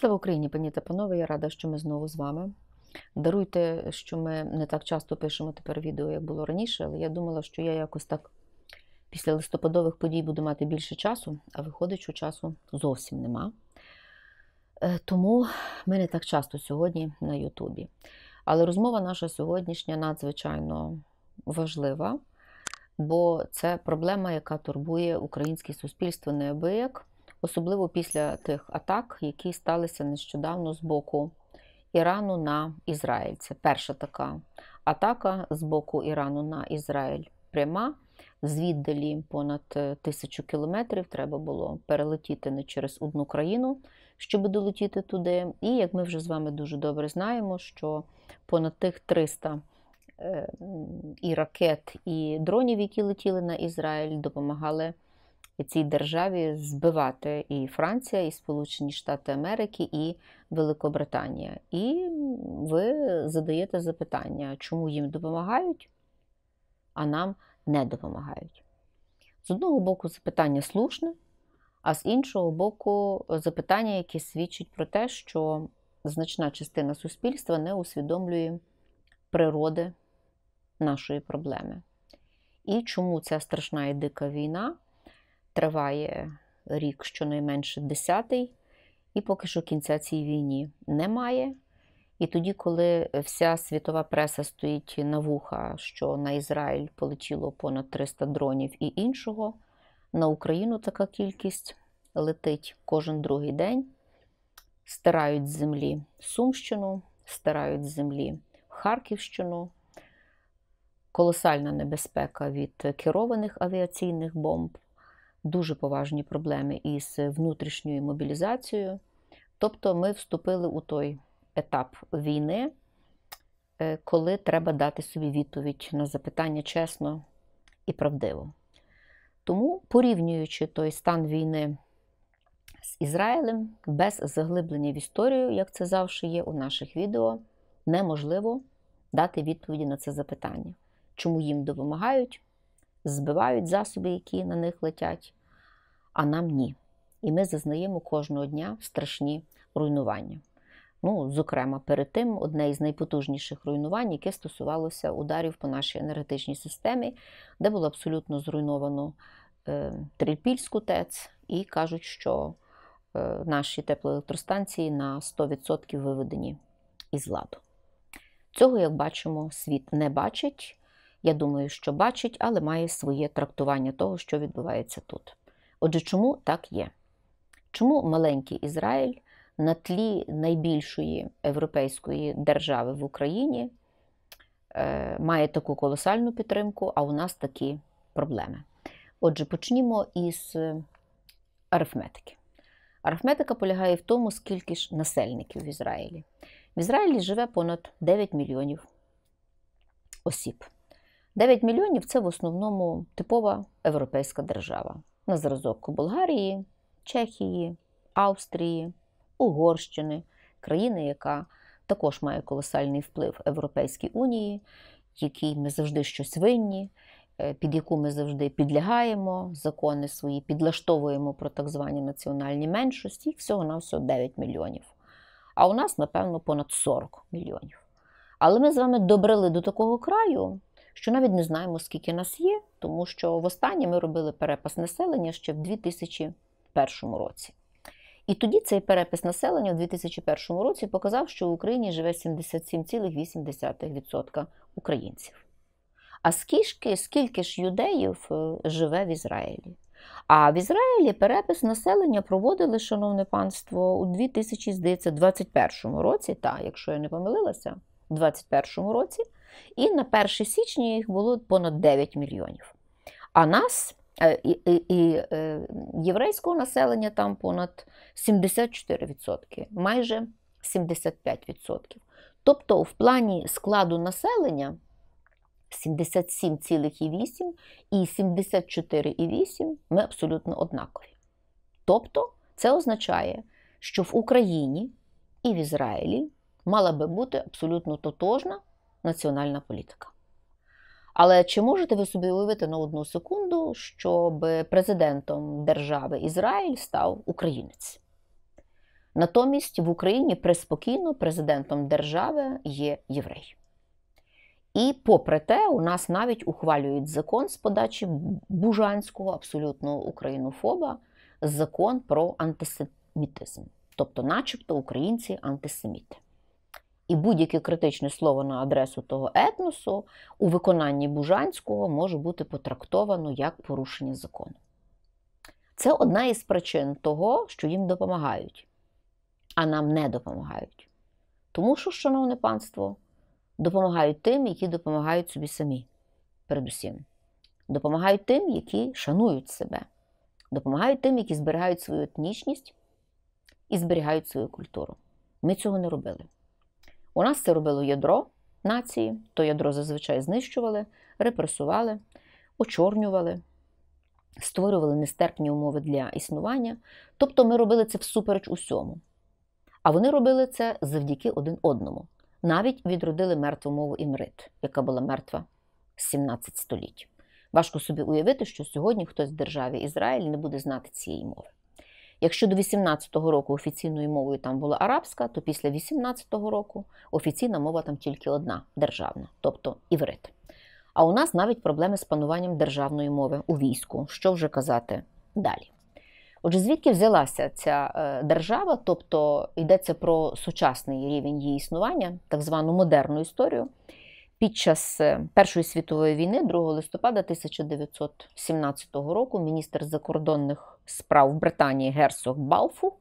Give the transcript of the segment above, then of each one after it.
Слава Україні, пані та панове! Я рада, що ми знову з вами. Даруйте, що ми не так часто пишемо тепер відео, як було раніше, але я думала, що я якось так після листопадових подій буду мати більше часу, а виходить, що часу зовсім нема. Е, тому ми не так часто сьогодні на Ютубі. Але розмова наша сьогоднішня надзвичайно важлива, бо це проблема, яка турбує українське суспільство неабияк особливо після тих атак, які сталися нещодавно з боку Ірану на Ізраїль. Це перша така атака з боку Ірану на Ізраїль пряма. Звіддалі понад е, тисячу кілометрів треба було перелетіти не через одну країну, щоб долетіти туди. І як ми вже з вами дуже добре знаємо, що понад тих 300 е, і ракет, і дронів, які летіли на Ізраїль, допомагали і цій державі збивати і Франція, і Сполучені Штати Америки, і Великобританія. І ви задаєте запитання, чому їм допомагають, а нам не допомагають. З одного боку, запитання слушне, а з іншого боку, запитання, які свідчать про те, що значна частина суспільства не усвідомлює природи нашої проблеми. І чому ця страшна і дика війна триває рік щонайменше десятий, і поки що кінця цій війні немає. І тоді, коли вся світова преса стоїть на вуха, що на Ізраїль полетіло понад 300 дронів і іншого, на Україну така кількість летить кожен другий день, стирають з землі Сумщину, стирають з землі Харківщину. Колосальна небезпека від керованих авіаційних бомб дуже поважні проблеми із внутрішньою мобілізацією. Тобто ми вступили у той етап війни, е, коли треба дати собі відповідь на запитання чесно і правдиво. Тому, порівнюючи той стан війни з Ізраїлем, без заглиблення в історію, як це завжди є у наших відео, неможливо дати відповіді на це запитання. Чому їм допомагають, збивають засоби, які на них летять, а нам ні. І ми зазнаємо кожного дня страшні руйнування. Ну, зокрема, перед тим одне із найпотужніших руйнувань, яке стосувалося ударів по нашій енергетичній системі, де було абсолютно зруйновано е, Трипільську ТЕЦ, і кажуть, що е, наші теплоелектростанції на 100% виведені із ладу. Цього, як бачимо, світ не бачить. Я думаю, що бачить, але має своє трактування того, що відбувається тут. Отже, чому так є? Чому маленький Ізраїль на тлі найбільшої європейської держави в Україні е, має таку колосальну підтримку, а у нас такі проблеми? Отже, почнімо із е, арифметики. Арифметика полягає в тому, скільки ж насельників в Ізраїлі. В Ізраїлі живе понад 9 мільйонів осіб. 9 мільйонів це в основному типова європейська держава на зразок Болгарії, Чехії, Австрії, Угорщини, країни, яка також має колосальний вплив Європейській Унії, якій ми завжди щось винні, е, під яку ми завжди підлягаємо, закони свої підлаштовуємо про так звані національні меншості, їх всього на всього 9 мільйонів. А у нас, напевно, понад 40 мільйонів. Але ми з вами добрили до такого краю, що навіть не знаємо, скільки нас є, тому що востаннє ми робили перепис населення ще в 2001 році. І тоді цей перепис населення в 2001 році показав, що в Україні живе 77,8% українців. А скільки, скільки ж юдеїв е, живе в Ізраїлі? А в Ізраїлі перепис населення проводили, шановне панство, у 2021 році, та, якщо я не помилилася, у 2021 році і на 1 січня їх було понад 9 мільйонів. А нас е, і, і, і е, єврейського населення там понад 74%, майже 75%. Тобто, в плані складу населення 77,8 і 74,8 ми абсолютно однакові. Тобто, це означає, що в Україні і в Ізраїлі мала би бути абсолютно тотожна національна політика. Але чи можете ви собі уявити на одну секунду, щоб президентом держави Ізраїль став українець? Натомість в Україні приспокійно президентом держави є єврей. І, попри те, у нас навіть ухвалюють закон з подачі Бужанського, абсолютно українофоба, закон про антисемітизм. Тобто, начебто, українці антисеміти. І будь-яке критичне слово на адресу того етносу у виконанні Бужанського може бути потрактовано як порушення закону. Це одна із причин того, що їм допомагають, а нам не допомагають. Тому що, шановне панство, допомагають тим, які допомагають собі самі, передусім. Допомагають тим, які шанують себе, допомагають тим, які зберігають свою етнічність і зберігають свою культуру. Ми цього не робили. У нас це робило ядро нації, то ядро зазвичай знищували, репресували, очорнювали, створювали нестерпні умови для існування. Тобто ми робили це всупереч усьому. А вони робили це завдяки один одному. Навіть відродили мертву мову імрит, яка була мертва з 17 століть. Важко собі уявити, що сьогодні хтось в державі Ізраїль не буде знати цієї мови. Якщо до 18-го року офіційною мовою там була арабська, то після 18-го року офіційна мова там тільки одна державна, тобто іврит. А у нас навіть проблеми з пануванням державної мови у війську, що вже казати далі. Отже, звідки взялася ця е, держава, тобто йдеться про сучасний рівень її існування, так звану модерну історію, під час е, Першої світової війни, 2 листопада 1917 року, міністр закордонних справ Британії Герцог Балфу,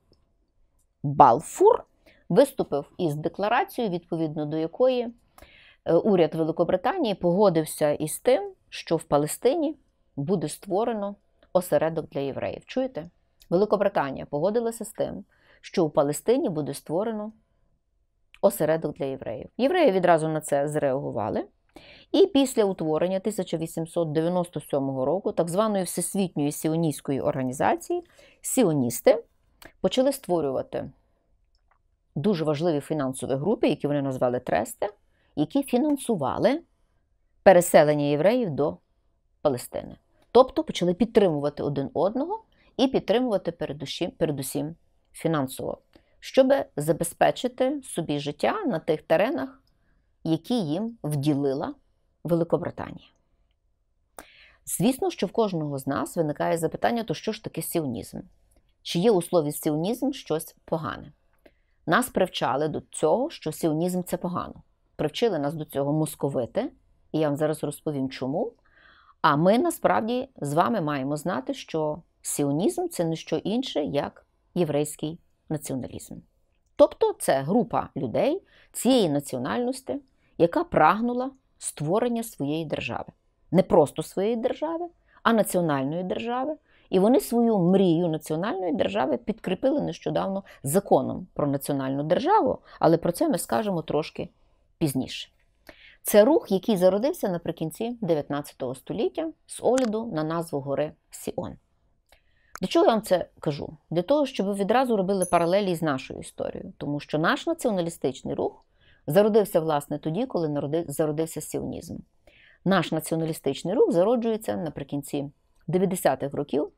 Балфур виступив із декларацією, відповідно до якої е, уряд Великобританії погодився із тим, що в Палестині буде створено осередок для євреїв. Чуєте? Великобританія погодилася з тим, що у Палестині буде створено осередок для євреїв. Євреї відразу на це зреагували. І після утворення 1897 року так званої всесвітньої сіоністської організації сіоністи почали створювати дуже важливі фінансові групи, які вони назвали Трести, які фінансували переселення євреїв до Палестини. Тобто почали підтримувати один одного і підтримувати передусім, передусім фінансово щоб забезпечити собі життя на тих теренах, які їм вділила Великобританія. Звісно, що в кожного з нас виникає запитання, то що ж таке сіонізм? Чи є у слові сіонізм щось погане? Нас привчали до цього, що сіонізм це погано. Привчили нас до цього московити, і я вам зараз розповім чому. А ми насправді з вами маємо знати, що сіонізм це не що інше, як єврейський націоналізм. Тобто це група людей цієї національності, яка прагнула створення своєї держави. Не просто своєї держави, а національної держави. І вони свою мрію національної держави підкріпили нещодавно законом про національну державу, але про це ми скажемо трошки пізніше. Це рух, який зародився наприкінці 19 століття з огляду на назву гори Сіон. До чого я вам це кажу? Для того, щоб ви відразу робили паралелі з нашою історією, тому що наш націоналістичний рух зародився власне тоді, коли зародився сіонізм. Наш націоналістичний рух зароджується наприкінці 90-х років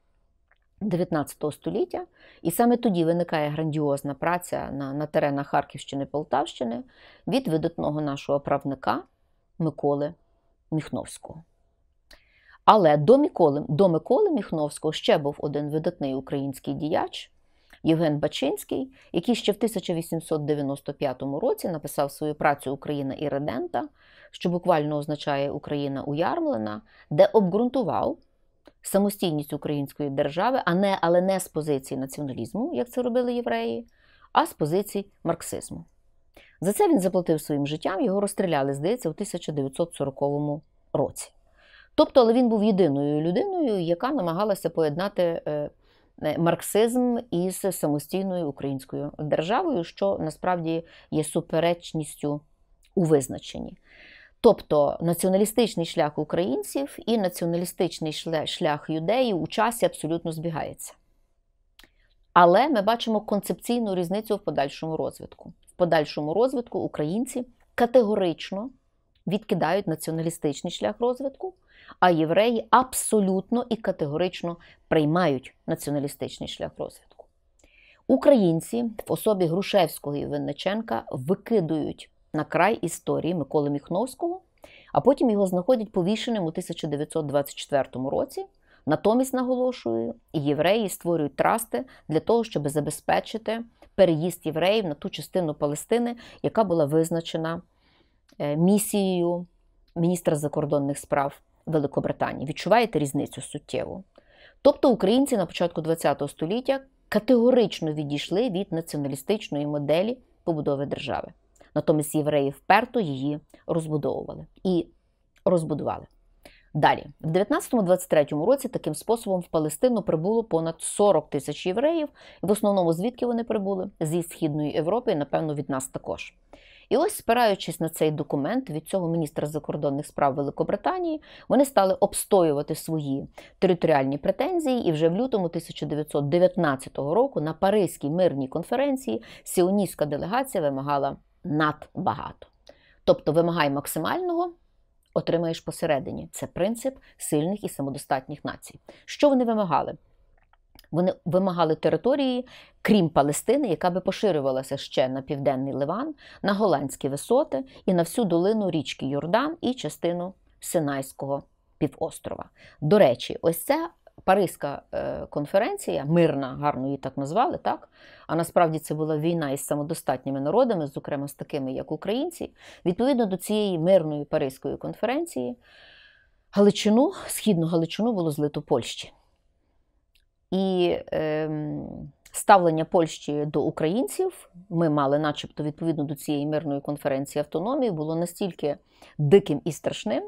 19 століття, і саме тоді виникає грандіозна праця на, на теренах Харківщини Полтавщини від видатного нашого правника Миколи Міхновського. Але до Миколи, до Миколи Міхновського ще був один видатний український діяч Євген Бачинський, який ще в 1895 році написав свою працю Україна і Редента, що буквально означає Україна уярмлена, де обґрунтував. Самостійність української держави, а не, але не з позиції націоналізму, як це робили євреї, а з позиції марксизму. За це він заплатив своїм життям, його розстріляли, здається, у 1940 році. Тобто, але він був єдиною людиною, яка намагалася поєднати е, марксизм із самостійною українською державою, що насправді є суперечністю у визначенні. Тобто націоналістичний шлях українців і націоналістичний шлях юдеї у часі абсолютно збігається. Але ми бачимо концепційну різницю в подальшому розвитку. В подальшому розвитку українці категорично відкидають націоналістичний шлях розвитку а євреї абсолютно і категорично приймають націоналістичний шлях розвитку. Українці в особі Грушевського і Винниченка викидують на край історії Миколи Міхновського, а потім його знаходять повішеним у 1924 році. Натомість наголошую, євреї створюють трасти для того, щоб забезпечити переїзд євреїв на ту частину Палестини, яка була визначена е, місією міністра закордонних справ Великобританії. Відчуваєте різницю суттєву? Тобто українці на початку ХХ століття категорично відійшли від націоналістичної моделі побудови держави. Натомість євреї вперто її розбудовували і розбудували. Далі, в 19-23 році таким способом в Палестину прибуло понад 40 тисяч євреїв, в основному звідки вони прибули? Зі Східної Європи, і, напевно, від нас також. І ось, спираючись на цей документ від цього міністра закордонних справ Великобританії, вони стали обстоювати свої територіальні претензії, і вже в лютому 1919 року на Паризькій мирній конференції сіоністська делегація вимагала надбагато. Тобто вимагай максимального. Отримаєш посередині це принцип сильних і самодостатніх націй. Що вони вимагали? Вони вимагали території, крім Палестини, яка би поширювалася ще на південний Ливан, на голландські висоти і на всю долину річки Йордан і частину Синайського півострова. До речі, ось це. Паризька е, конференція, мирна, гарно її так назвали, так? А насправді це була війна із самодостатніми народами, зокрема з такими, як українці. Відповідно до цієї мирної Паризької конференції, Галичину, східну Галичину було злито Польщі і е, ставлення Польщі до українців ми мали, начебто, відповідно до цієї мирної конференції автономії, було настільки диким і страшним,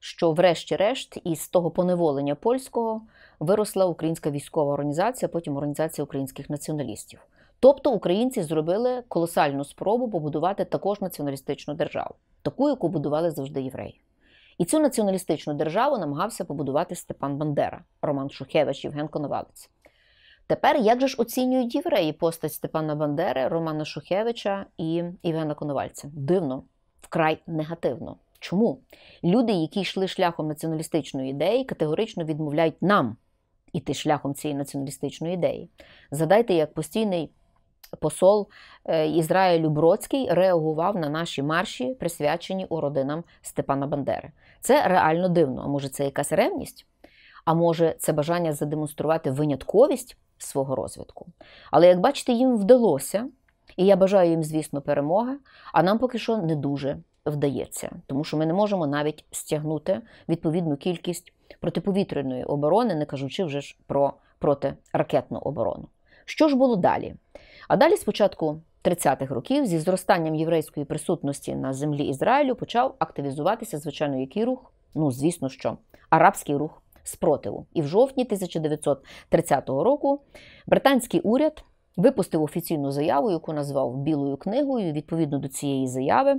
що, врешті-решт, із того поневолення польського виросла українська військова організація, потім організація українських націоналістів. Тобто українці зробили колосальну спробу побудувати також націоналістичну державу, таку, яку будували завжди євреї. І цю націоналістичну державу намагався побудувати Степан Бандера, Роман Шухевич, Євген Коновалець. Тепер як же ж оцінюють євреї постать Степана Бандери, Романа Шухевича і Євгена Коновальця? Дивно, вкрай негативно. Чому люди, які йшли шляхом націоналістичної ідеї, категорично відмовляють нам іти шляхом цієї націоналістичної ідеї? Задайте, як постійний посол е, Ізраїлю Бродський реагував на наші марші, присвячені родинам Степана Бандери. Це реально дивно. А може, це якась ревність? А може, це бажання задемонструвати винятковість свого розвитку. Але як бачите, їм вдалося, і я бажаю їм, звісно, перемоги, а нам поки що не дуже вдається, тому що ми не можемо навіть стягнути відповідну кількість протиповітряної оборони, не кажучи вже ж про протиракетну оборону. Що ж було далі? А далі спочатку 30-х років зі зростанням єврейської присутності на землі Ізраїлю почав активізуватися, звичайно, який рух? Ну, звісно, що арабський рух спротиву. І в жовтні 1930 року британський уряд випустив офіційну заяву, яку назвав Білою книгою. відповідно до цієї заяви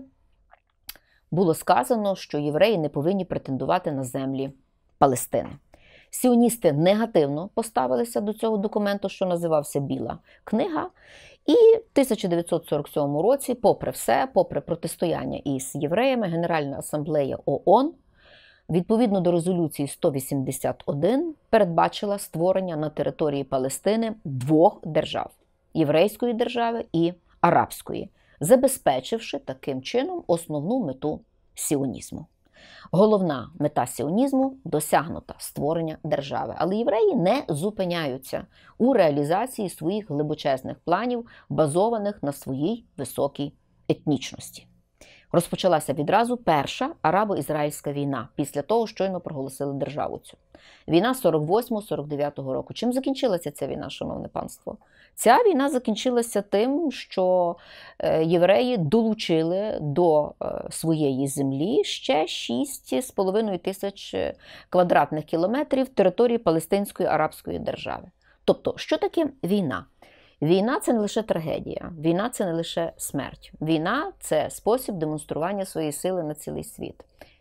було сказано, що євреї не повинні претендувати на землі Палестини. Сіоністи негативно поставилися до цього документу, що називався Біла книга, і в 1947 році, попри все, попри протистояння із євреями, Генеральна асамблея ООН відповідно до резолюції 181 передбачила створення на території Палестини двох держав єврейської держави і арабської, забезпечивши таким чином основну мету сіонізму. Головна мета сіонізму досягнута створення держави. Але євреї не зупиняються у реалізації своїх глибочезних планів, базованих на своїй високій етнічності. Розпочалася відразу перша арабо-ізраїльська війна після того, щойно проголосили державу цю. Війна 48-49 року. Чим закінчилася ця війна, шановне панство? Ця війна закінчилася тим, що е, євреї долучили до е, своєї землі ще 6,5 тисяч е, квадратних кілометрів території Палестинської Арабської держави. Тобто, що таке війна? Війна це не лише трагедія, війна це не лише смерть. Війна це спосіб демонстрування своєї сили на цілий світ.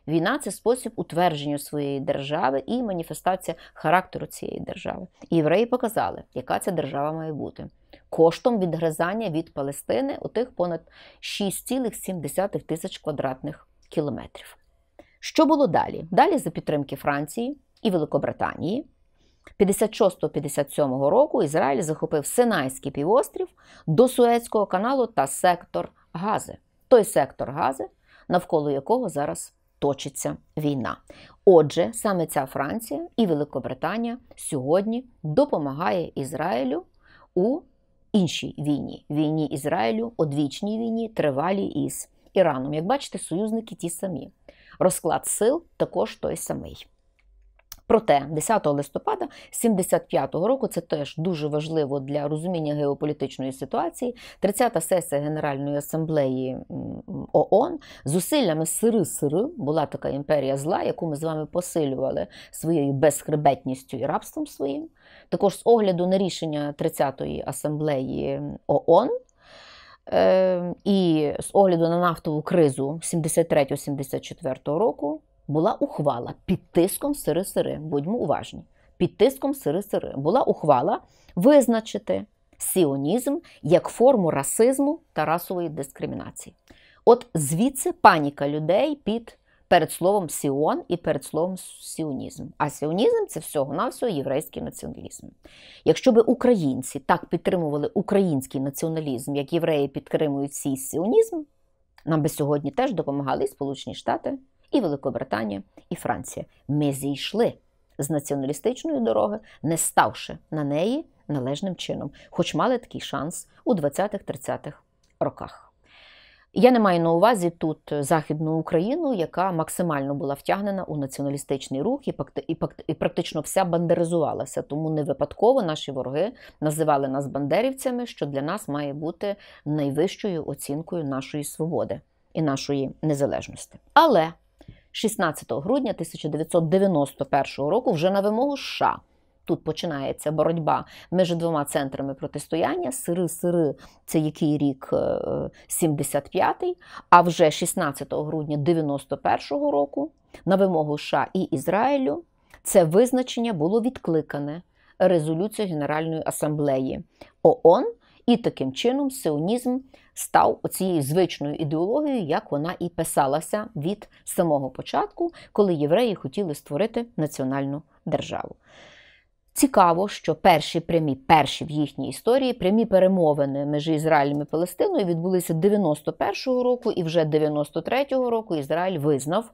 Війна це спосіб утвердження своєї держави і маніфестація характеру цієї держави. І євреї показали, яка ця держава має бути коштом відгризання від Палестини у тих понад 6,7 тисяч квадратних кілометрів. Що було далі? Далі за підтримки Франції і Великобританії. 56-57 року Ізраїль захопив Синайський півострів до Суецького каналу та сектор Гази. Той сектор Гази, навколо якого зараз точиться війна. Отже, саме ця Франція і Великобританія сьогодні допомагає Ізраїлю у іншій війні війні Ізраїлю, одвічній війні, тривалій із Іраном. Як бачите, союзники ті самі. Розклад сил також той самий. Проте 10 листопада 75-го року це теж дуже важливо для розуміння геополітичної ситуації. 30-та сесія Генеральної асамблеї ООН зусиллями сири сири була така імперія зла, яку ми з вами посилювали своєю безхребетністю і рабством своїм. Також з огляду на рішення 30-ї асамблеї ООН. Е, і з огляду на нафтову кризу 73-74 року була ухвала під тиском сири-сири. Будьмо уважні. Під тиском сири-сири була ухвала визначити сіонізм як форму расизму та расової дискримінації. От звідси паніка людей під перед словом сіон і перед словом сіонізм. А сіонізм це всього-навсього єврейський націоналізм. Якщо б українці так підтримували український націоналізм, як євреї підтримують свій сіонізм, нам би сьогодні теж допомагали і Сполучені Штати і Великобританія, і Франція. Ми зійшли з націоналістичної дороги, не ставши на неї належним чином, хоч мали такий шанс у 20-30-х роках. Я не маю на увазі тут Західну Україну, яка максимально була втягнена у націоналістичний рух і і, і практично вся бандеризувалася. Тому не випадково наші вороги називали нас бандерівцями, що для нас має бути найвищою оцінкою нашої свободи і нашої незалежності. Але 16 грудня 1991 року вже на вимогу США. Тут починається боротьба між двома центрами протистояння. Сири-сири це який рік 75-й, е, е, а вже 16 грудня 91-го року на вимогу США і Ізраїлю це визначення було відкликане резолюцією Генеральної асамблеї ООН, і таким чином сіонізм став оцією звичною ідеологією, як вона і писалася від самого початку, коли євреї хотіли створити національну державу. Цікаво, що перші прямі, перші в їхній історії прямі перемовини між Ізраїлем і Палестиною відбулися 91-го року, і вже 93-го року Ізраїль визнав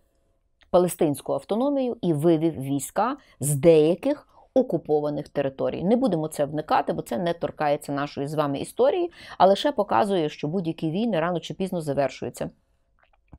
палестинську автономію і вивів війська з деяких окупованих територій. Не будемо це вникати, бо це не торкається нашої з вами історії, а лише показує, що будь-які війни рано чи пізно завершуються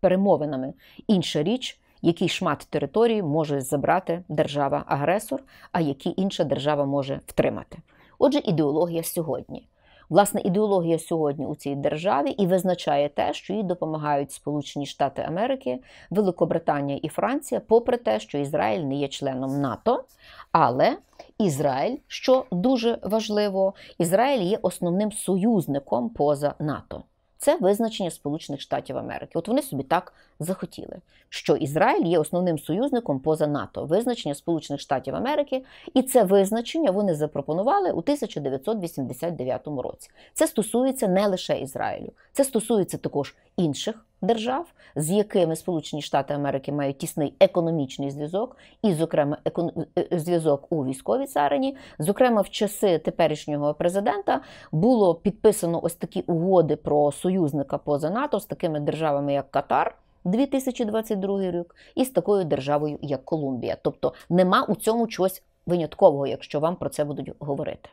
перемовинами. Інша річ. Який шмат території може забрати держава-агресор, а які інша держава може втримати? Отже, ідеологія сьогодні. Власне, ідеологія сьогодні у цій державі і визначає те, що їй допомагають Сполучені Штати Америки, Великобританія і Франція, попри те, що Ізраїль не є членом НАТО, але Ізраїль, що дуже важливо, Ізраїль є основним союзником поза НАТО це визначення Сполучених Штатів Америки. От вони собі так захотіли, що Ізраїль є основним союзником поза НАТО, визначення Сполучених Штатів Америки, і це визначення вони запропонували у 1989 році. Це стосується не лише Ізраїлю, це стосується також інших держав, з якими Сполучені Штати Америки мають тісний економічний зв'язок, і, зокрема, е, е, зв'язок у військовій царині. Зокрема, в часи теперішнього президента було підписано ось такі угоди про союзника поза НАТО з такими державами, як Катар. 2022 рік і з такою державою, як Колумбія. Тобто нема у цьому чогось виняткового, якщо вам про це будуть говорити.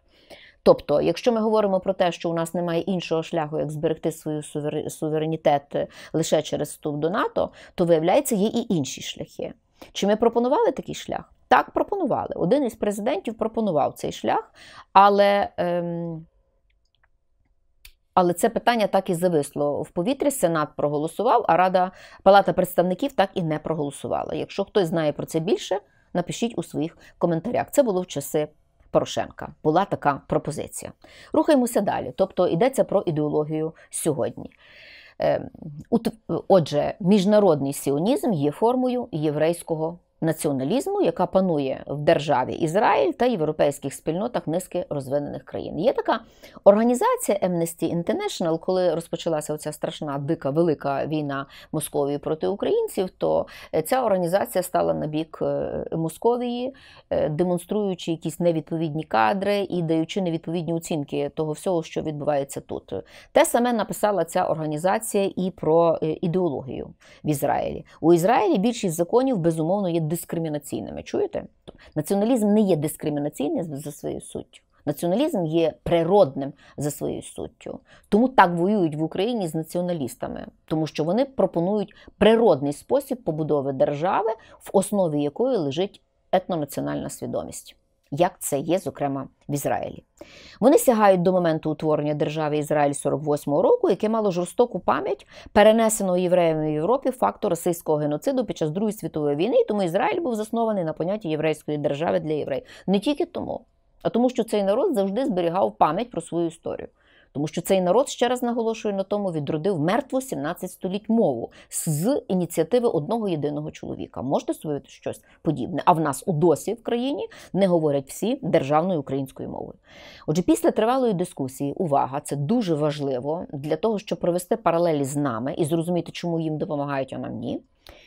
Тобто, якщо ми говоримо про те, що у нас немає іншого шляху, як зберегти свою суверенітет е, лише через вступ до НАТО, то виявляється, є і інші шляхи. Чи ми пропонували такий шлях? Так, пропонували. Один із президентів пропонував цей шлях, але. Ем... Але це питання так і зависло в повітрі. Сенат проголосував, а Рада Палата представників так і не проголосувала. Якщо хтось знає про це більше, напишіть у своїх коментарях. Це було в часи. Порошенка була така пропозиція. Рухаємося далі. Тобто йдеться про ідеологію сьогодні. Ем, отже, міжнародний сіонізм є формою єврейського націоналізму, яка панує в державі Ізраїль та європейських спільнотах низки розвинених країн. Є така організація Amnesty International, коли розпочалася оця страшна дика велика війна Московії проти українців, то е, ця організація стала на бік е, Московії, е, демонструючи якісь невідповідні кадри і даючи невідповідні оцінки того всього, що відбувається тут. Те саме написала ця організація і про ідеологію в Ізраїлі. У Ізраїлі більшість законів безумовно є дискримінаційними. Чуєте? Націоналізм не є дискримінаційним за своєю суттю. Націоналізм є природним за своєю суттю. Тому так воюють в Україні з націоналістами, тому що вони пропонують природний спосіб побудови держави, в основі якої лежить етнонаціональна свідомість як це є, зокрема в Ізраїлі. Вони сягають до моменту утворення держави Ізраїль 48-го року, яке мало жорстоку пам'ять перенесеного євреями в Європі факту російського геноциду під час Другої світової війни, і тому Ізраїль був заснований на понятті єврейської держави для євреїв. Не тільки тому, а тому, що цей народ завжди зберігав пам'ять про свою історію. Тому що цей народ, ще раз наголошую на тому, відродив мертву 17 століть мову з ініціативи одного єдиного чоловіка. Можете собі щось подібне? А в нас у досі в країні не говорять всі державною українською мовою. Отже, після тривалої дискусії, увага, це дуже важливо для того, щоб провести паралелі з нами і зрозуміти, чому їм допомагають, а нам ні.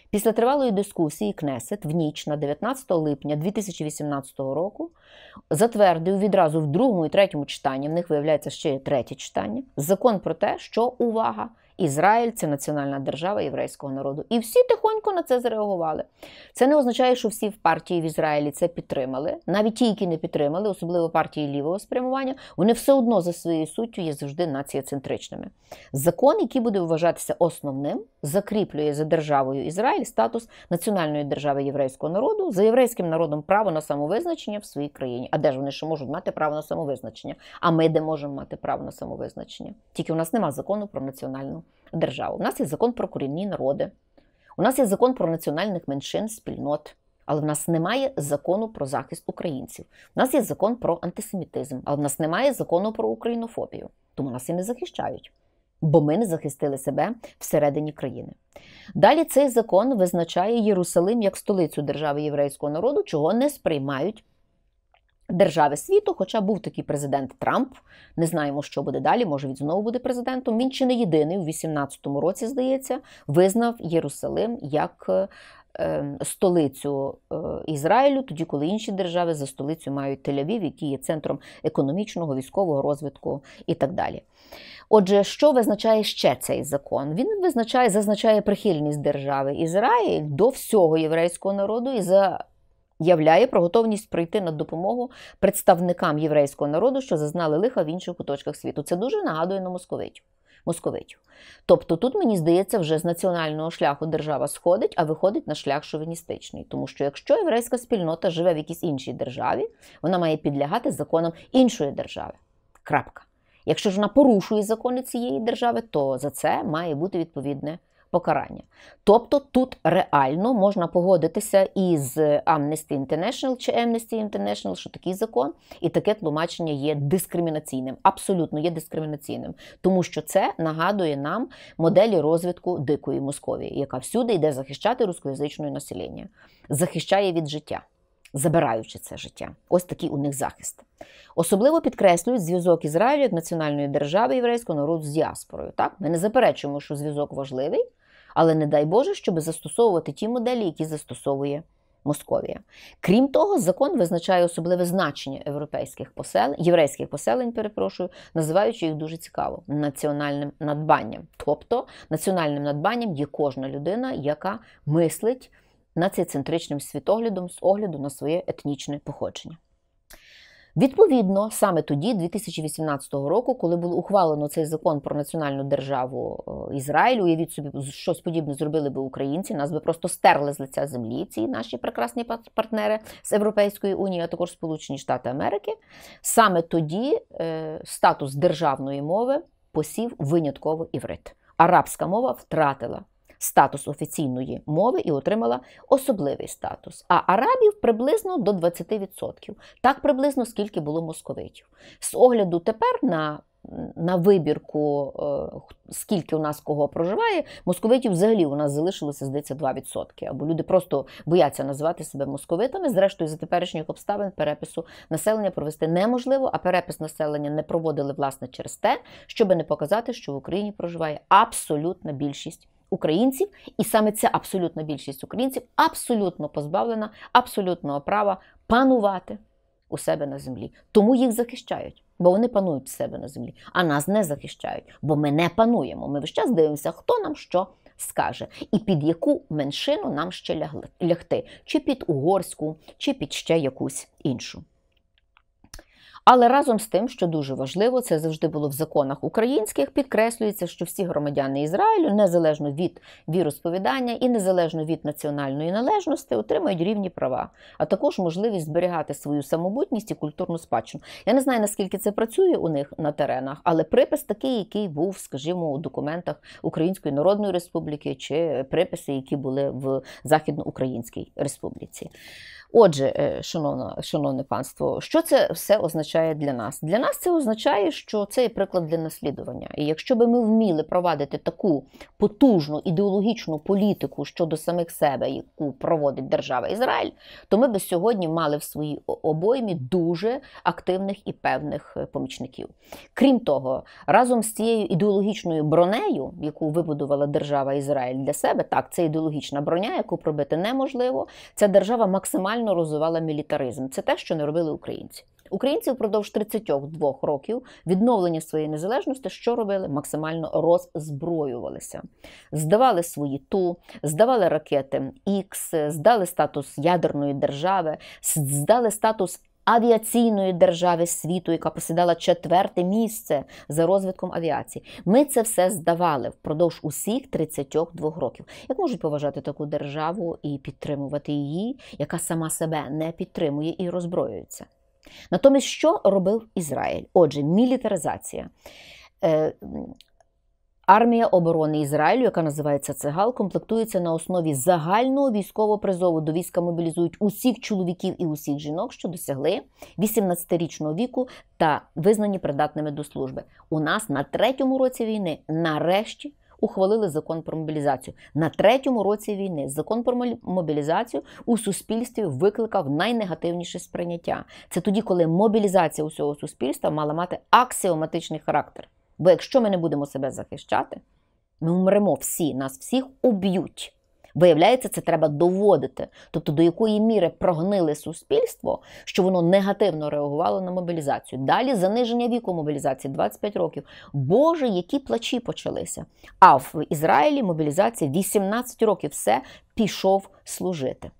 Після тривалої дискусії Кнесет в ніч на 19 липня 2018 року затвердив відразу в другому і третьому читанні, в них виявляється ще третє читання, закон про те, що увага. Ізраїль це національна держава єврейського народу. І всі тихонько на це зреагували. Це не означає, що всі в партії в Ізраїлі це підтримали, навіть ті, які не підтримали, особливо партії лівого спрямування, вони все одно за своєю суттю є завжди націоцентричними. Закон, який буде вважатися основним, закріплює за державою Ізраїль статус національної держави єврейського народу, за єврейським народом право на самовизначення в своїй країні. А де ж вони ще можуть мати право на самовизначення? А ми де можемо мати право на самовизначення? Тільки у нас нема закону про національну державу. У нас є закон про корінні народи, у нас є закон про національних меншин, спільнот, але в нас немає закону про захист українців. У нас є закон про антисемітизм, але в нас немає закону про українофобію. Тому нас і не захищають, бо ми не захистили себе всередині країни. Далі цей закон визначає Єрусалим як столицю держави єврейського народу, чого не сприймають. Держави світу, хоча був такий президент Трамп, не знаємо, що буде далі. Може, він знову буде президентом. Він чи не єдиний у 18-му році, здається, визнав Єрусалим як е, ем, столицю е, Ізраїлю, тоді коли інші держави за столицю мають Тель-Авів, який є центром економічного, військового розвитку і так далі. Отже, що визначає ще цей закон? Він визначає, зазначає прихильність держави Ізраїль до всього єврейського народу і за являє про готовність прийти на допомогу представникам єврейського народу, що зазнали лиха в інших куточках світу. Це дуже нагадує на московитів. Московитів. Тобто тут, мені здається, вже з національного шляху держава сходить, а виходить на шлях шовіністичний. Тому що якщо єврейська спільнота живе в якійсь іншій державі, вона має підлягати законам іншої держави. Крапка. Якщо ж вона порушує закони цієї держави, то за це має бути відповідне покарання. Тобто тут реально можна погодитися із Amnesty International чи Amnesty International, що такий закон і таке тлумачення є дискримінаційним, абсолютно є дискримінаційним, тому що це нагадує нам моделі розвитку дикої Московії, яка всюди йде захищати рускоязичне населення, захищає від життя. Забираючи це життя, ось такий у них захист. Особливо підкреслюють зв'язок Ізраїлю як національної держави єврейського народу з діаспорою. Так, ми не заперечуємо, що зв'язок важливий, але не дай Боже, щоб застосовувати ті моделі, які застосовує Московія. Крім того, закон визначає особливе значення європейських поселень, єврейських поселень, перепрошую, називаючи їх дуже цікаво національним надбанням. Тобто національним надбанням є кожна людина, яка мислить націоцентричним світоглядом з огляду на своє етнічне походження. Відповідно, саме тоді, 2018 року, коли було ухвалено цей закон про національну державу е, Ізраїлю, уявіть собі, щось подібне зробили би українці, нас би просто стерли з лиця землі ці наші прекрасні партнери з Європейської унії, а також Сполучені Штати Америки. Саме тоді е, статус державної мови посів винятково іврит. Арабська мова втратила статус офіційної мови і отримала особливий статус. А арабів приблизно до 20%. Так приблизно скільки було московитів. З огляду тепер на на вибірку, е, скільки у нас кого проживає, московитів взагалі у нас залишилося здається 2%. Або люди просто бояться називати себе московитами. Зрештою, за теперішніх обставин перепису населення провести неможливо, а перепис населення не проводили власне через те, щоб не показати, що в Україні проживає абсолютна більшість українців, і саме ця абсолютна більшість українців абсолютно позбавлена абсолютного права панувати у себе на землі. Тому їх захищають, бо вони панують себе на землі, а нас не захищають, бо ми не пануємо. Ми весь час дивимося, хто нам що. Скаже, і під яку меншину нам ще лягти, чи під угорську, чи під ще якусь іншу. Але разом з тим, що дуже важливо, це завжди було в законах українських, підкреслюється, що всі громадяни Ізраїлю, незалежно від віросповідання і незалежно від національної належності, отримають рівні права, а також можливість зберігати свою самобутність і культурну спадщину. Я не знаю, наскільки це працює у них на теренах, але припис такий, який був, скажімо, у документах Української Народної Республіки чи приписи, які були в Західноукраїнській Республіці. Отже, е, шановно, шановне панство, що це все означає для нас? Для нас це означає, що це є приклад для наслідування. І якщо би ми вміли провадити таку потужну ідеологічну політику щодо самих себе, яку проводить держава Ізраїль, то ми би сьогодні мали в своїй обоймі дуже активних і певних е, помічників. Крім того, разом з цією ідеологічною бронею, яку вибудувала держава Ізраїль для себе, так це ідеологічна броня, яку пробити неможливо. Ця держава максимально максимально розвивала мілітаризм. Це те, що не робили українці. Українці впродовж 32 років відновлення своєї незалежності, що робили, максимально роззброювалися, здавали свої ту, здавали ракети Ікс, здали статус ядерної держави, здали статус авіаційної держави світу, яка посідала четверте місце за розвитком авіації. Ми це все здавали впродовж усіх 32 років. Як можуть поважати таку державу і підтримувати її, яка сама себе не підтримує і роззброюється? Натомість, що робив Ізраїль? Отже, мілітаризація. Е, Армія оборони Ізраїлю, яка називається Цегал, комплектується на основі загального військового призову. До війська мобілізують усіх чоловіків і усіх жінок, що досягли 18-річного віку та визнані придатними до служби. У нас на третьому році війни нарешті. Ухвалили закон про мобілізацію на третьому році війни. Закон про мобілізацію у суспільстві викликав найнегативніше сприйняття. Це тоді, коли мобілізація усього суспільства мала мати аксіоматичний характер. Бо якщо ми не будемо себе захищати, ми вмремо всі, нас всіх уб'ють. Виявляється, це треба доводити. Тобто, до якої міри прогнили суспільство, що воно негативно реагувало на мобілізацію. Далі заниження віку мобілізації 25 років. Боже, які плачі почалися. А в Ізраїлі мобілізація 18 років все пішов служити.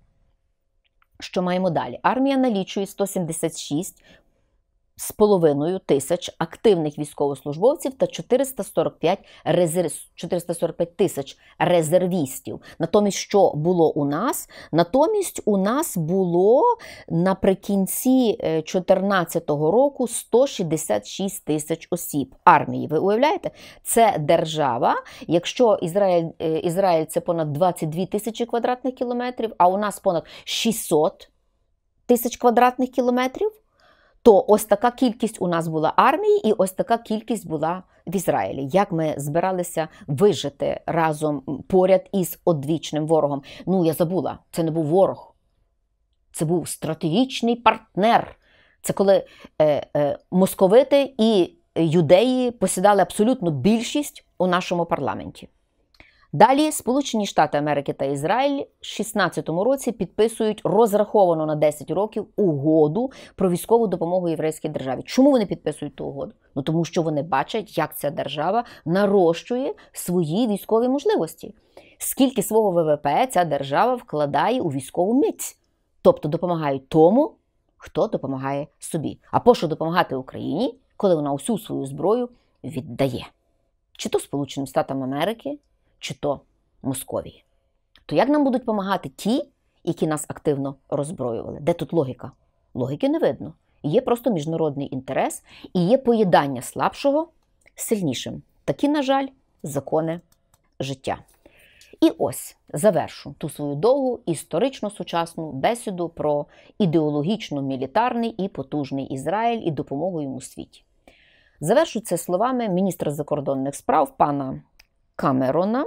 Що маємо далі? Армія налічує 176 з половиною тисяч активних військовослужбовців та 445 резерв... 445 тисяч резервістів. Натомість, що було у нас? Натомість у нас було наприкінці 2014 е, року 166 тисяч осіб армії. Ви уявляєте? Це держава. Якщо Ізраїль е, Ізраїль це понад 22 тисячі квадратних кілометрів, а у нас понад 600 тисяч квадратних кілометрів. То ось така кількість у нас була армії, і ось така кількість була в Ізраїлі. Як ми збиралися вижити разом поряд із одвічним ворогом? Ну я забула, це не був ворог, це був стратегічний партнер. Це коли е, е, московити і юдеї посідали абсолютну більшість у нашому парламенті. Далі Сполучені Штати Америки та Ізраїль в 2016 році підписують розраховану на 10 років угоду про військову допомогу єврейській державі. Чому вони підписують ту угоду? Ну тому що вони бачать, як ця держава нарощує свої військові можливості. Скільки свого ВВП ця держава вкладає у військову міць, тобто допомагають тому, хто допомагає собі. А пощо допомагати Україні, коли вона усю свою зброю віддає? Чи то Сполученим Штатам Америки? чи то Московії. То як нам будуть допомагати ті, які нас активно роззброювали? Де тут логіка? Логіки не видно. Є просто міжнародний інтерес і є поїдання слабшого сильнішим. Такі, на жаль, закони життя. І ось завершу ту свою довгу історично сучасну бесіду про ідеологічно мілітарний і потужний Ізраїль і допомогу йому світі. Завершу це словами міністра закордонних справ пана Камерона.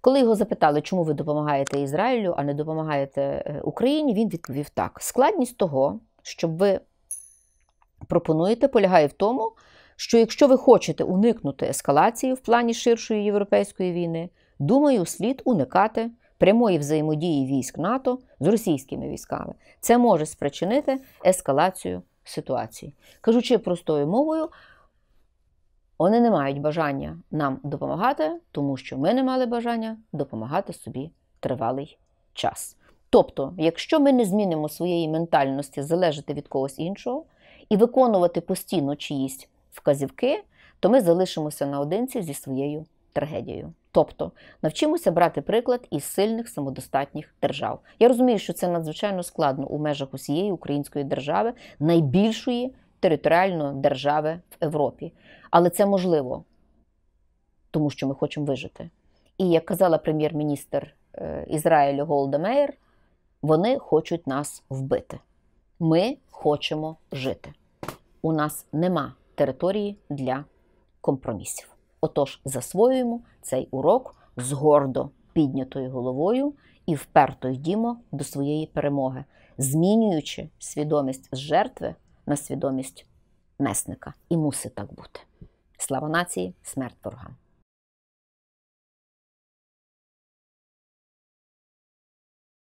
Коли його запитали, чому ви допомагаєте Ізраїлю, а не допомагаєте е, Україні, він відповів так: складність того, що ви пропонуєте, полягає в тому, що якщо ви хочете уникнути ескалації в плані ширшої європейської війни, думаю, слід уникати прямої взаємодії військ НАТО з російськими військами. Це може спричинити ескалацію ситуації. Кажучи простою мовою. Вони не мають бажання нам допомагати, тому що ми не мали бажання допомагати собі тривалий час. Тобто, якщо ми не змінимо своєї ментальності залежати від когось іншого і виконувати постійно чиїсь вказівки, то ми залишимося наодинці зі своєю трагедією. Тобто навчимося брати приклад із сильних самодостатніх держав. Я розумію, що це надзвичайно складно у межах усієї української держави, найбільшої Територіальної держави в Європі. Але це можливо, тому що ми хочемо вижити. І як казала прем'єр-міністр е, Ізраїлю Голда вони хочуть нас вбити. Ми хочемо жити. У нас нема території для компромісів. Отож, засвоюємо цей урок з гордо піднятою головою і вперто йдімо до своєї перемоги, змінюючи свідомість з жертви на свідомість месника. І мусить так бути. Слава нації, смерть ворогам!